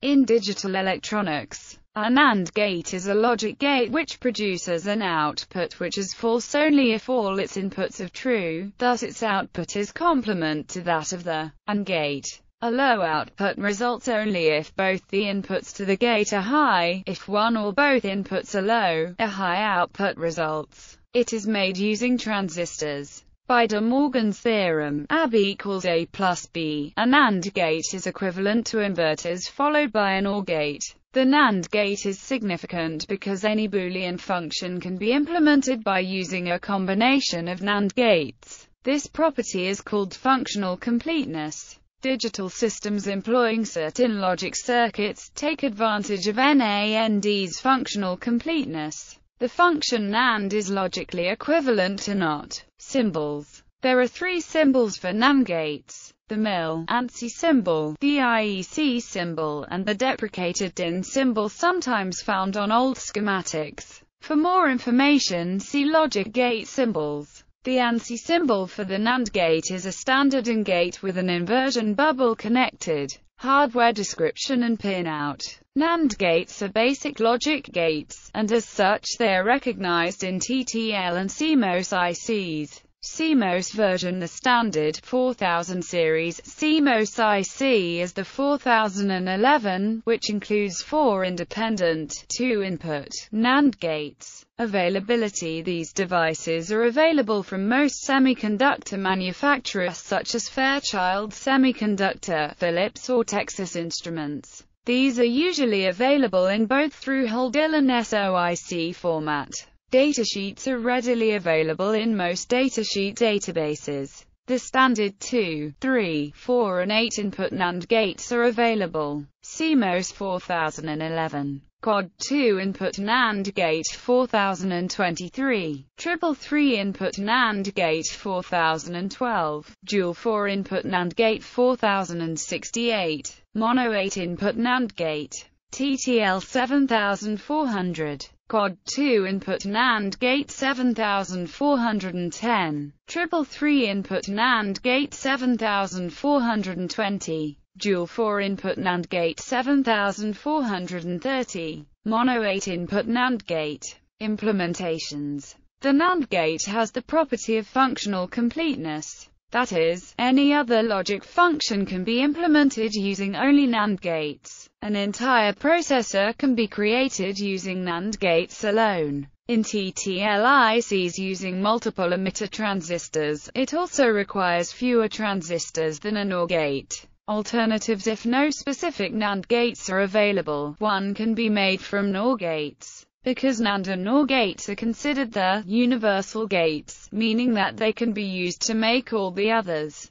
In digital electronics, an AND gate is a logic gate which produces an output which is false only if all its inputs are true, thus its output is complement to that of the AND gate. A low output results only if both the inputs to the gate are high, if one or both inputs are low, a high output results. It is made using transistors. By De Morgan's theorem, AB equals A plus B. An AND gate is equivalent to inverters followed by an OR gate. The NAND gate is significant because any Boolean function can be implemented by using a combination of NAND gates. This property is called functional completeness. Digital systems employing certain logic circuits take advantage of NAND's functional completeness. The function NAND is logically equivalent to NOT symbols. There are three symbols for NAND gates, the mil, ANSI symbol, the IEC symbol, and the deprecated DIN symbol sometimes found on old schematics. For more information see logic gate symbols. The ANSI symbol for the NAND gate is a standard AND gate with an inversion bubble connected, hardware description and pinout. NAND gates are basic logic gates, and as such they are recognized in TTL and CMOS ICs. CMOS version The standard 4000 series CMOS IC is the 4011, which includes four independent, two-input, NAND gates. Availability These devices are available from most semiconductor manufacturers such as Fairchild Semiconductor, Philips or Texas Instruments. These are usually available in both through HOLDL and SOIC format. Datasheets are readily available in most datasheet databases. The standard 2, 3, 4 and 8 input NAND gates are available. CMOS 4011. Quad 2 input NAND gate 4023, triple 3 input NAND gate 4012, dual 4 input NAND gate 4068, mono 8 input NAND gate TTL 7400, Quad 2 input NAND gate 7410, Triple 3 input NAND gate 7420, Dual 4 input NAND gate 7430, Mono 8 input NAND gate. Implementations The NAND gate has the property of functional completeness. That is, any other logic function can be implemented using only NAND gates. An entire processor can be created using NAND gates alone. In TTLICs using multiple emitter transistors, it also requires fewer transistors than a NOR gate. Alternatives if no specific NAND gates are available, one can be made from NOR gates. Because NAND NOR gates are considered the universal gates, meaning that they can be used to make all the others.